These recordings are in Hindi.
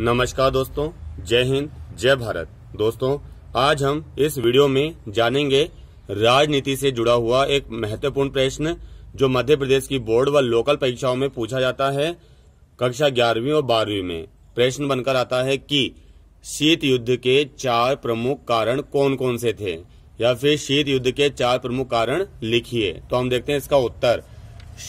नमस्कार दोस्तों जय हिंद जय भारत दोस्तों आज हम इस वीडियो में जानेंगे राजनीति से जुड़ा हुआ एक महत्वपूर्ण प्रश्न जो मध्य प्रदेश की बोर्ड व लोकल परीक्षाओं में पूछा जाता है कक्षा ग्यारहवीं और बारहवीं में प्रश्न बनकर आता है कि शीत युद्ध के चार प्रमुख कारण कौन कौन से थे या फिर शीत युद्ध के चार प्रमुख कारण लिखिए तो हम देखते हैं इसका उत्तर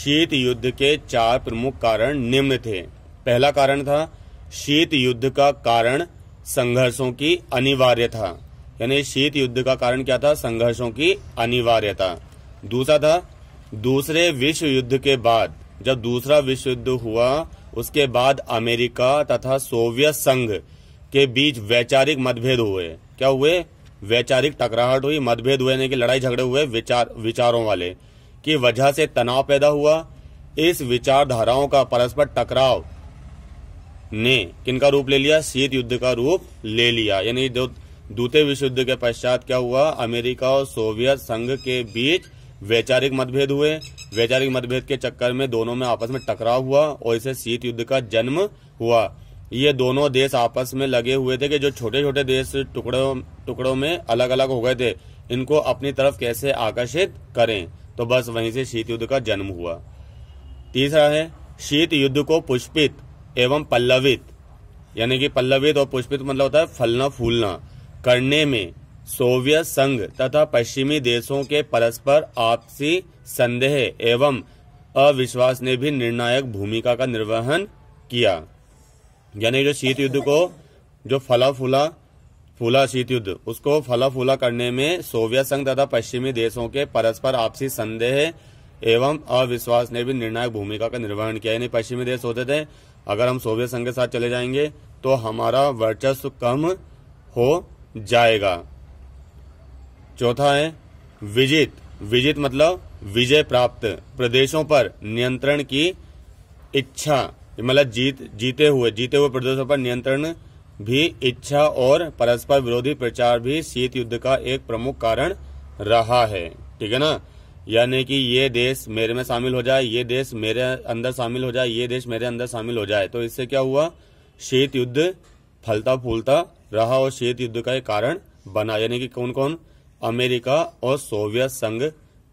शीत युद्ध के चार प्रमुख कारण निम्न थे पहला कारण था शीत युद्ध का कारण संघर्षों की अनिवार्य था यानी शीत युद्ध का कारण क्या था संघर्षों की अनिवार्यता दूसरा था दूसरे विश्व युद्ध के बाद जब दूसरा विश्व युद्ध हुआ उसके बाद अमेरिका तथा सोवियत संघ के बीच वैचारिक मतभेद हुए क्या हुए वैचारिक टकराहट हुई मतभेद हुए यानी कि लड़ाई झगड़े हुए विचार विचारों वाले की वजह से तनाव पैदा हुआ इस विचारधाराओं का परस्पर टकराव ने किनका रूप ले लिया शीत युद्ध का रूप ले लिया यानी द्वितीय विश्व युद्ध के पश्चात क्या हुआ अमेरिका और सोवियत संघ के बीच वैचारिक मतभेद हुए वैचारिक मतभेद के चक्कर में दोनों में आपस में टकराव हुआ और इसे शीत युद्ध का जन्म हुआ ये दोनों देश आपस में लगे हुए थे कि जो छोटे छोटे देश टुकड़ों टुकड़ों में अलग अलग हो गए थे इनको अपनी तरफ कैसे आकर्षित करें तो बस वहीं से शीत युद्ध का जन्म हुआ तीसरा है शीत युद्ध को पुष्पित एवं पल्लवित यानी कि पल्लवित और पुष्पित मतलब होता है फलना फूलना करने में सोवियत संघ तथा पश्चिमी देशों के परस्पर आपसी संदेह एवं अविश्वास ने भी निर्णायक भूमिका का निर्वहन किया यानी जो शीत युद्ध को जो फला फूला फूला शीत युद्ध उसको फला फूला करने में सोवियत संघ तथा पश्चिमी देशों के परस्पर आपसी संदेह एवं अविश्वास ने भी निर्णायक भूमिका का निर्वहन किया यानी पश्चिमी देश होते थे अगर हम सोवियत संघ के साथ चले जाएंगे तो हमारा वर्चस्व कम हो जाएगा चौथा है विजित विजित मतलब विजय प्राप्त प्रदेशों पर नियंत्रण की इच्छा मतलब जीत जीते हुए जीते हुए प्रदेशों पर नियंत्रण भी इच्छा और परस्पर विरोधी प्रचार भी शीत युद्ध का एक प्रमुख कारण रहा है ठीक है ना यानी कि ये देश मेरे में शामिल हो जाए ये देश मेरे अंदर शामिल हो जाए ये देश मेरे अंदर शामिल हो जाए तो इससे क्या हुआ शीत युद्ध फलता फूलता रहा और शीत युद्ध का एक कारण बना यानी कि कौन कौन अमेरिका और सोवियत संघ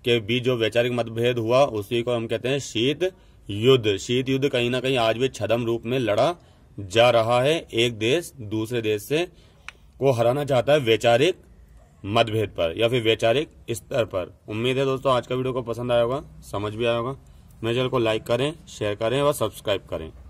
के बीच जो वैचारिक मतभेद हुआ उसी को हम कहते हैं शीत युद्ध शीत युद्ध कहीं ना कहीं आज भी छदम रूप में लड़ा जा रहा है एक देश दूसरे देश से को हराना चाहता है वैचारिक मतभेद पर या फिर वैचारिक स्तर पर उम्मीद है दोस्तों आज का वीडियो को पसंद आया होगा समझ भी आया होगा मेरे चैनल को लाइक करें शेयर करें और सब्सक्राइब करें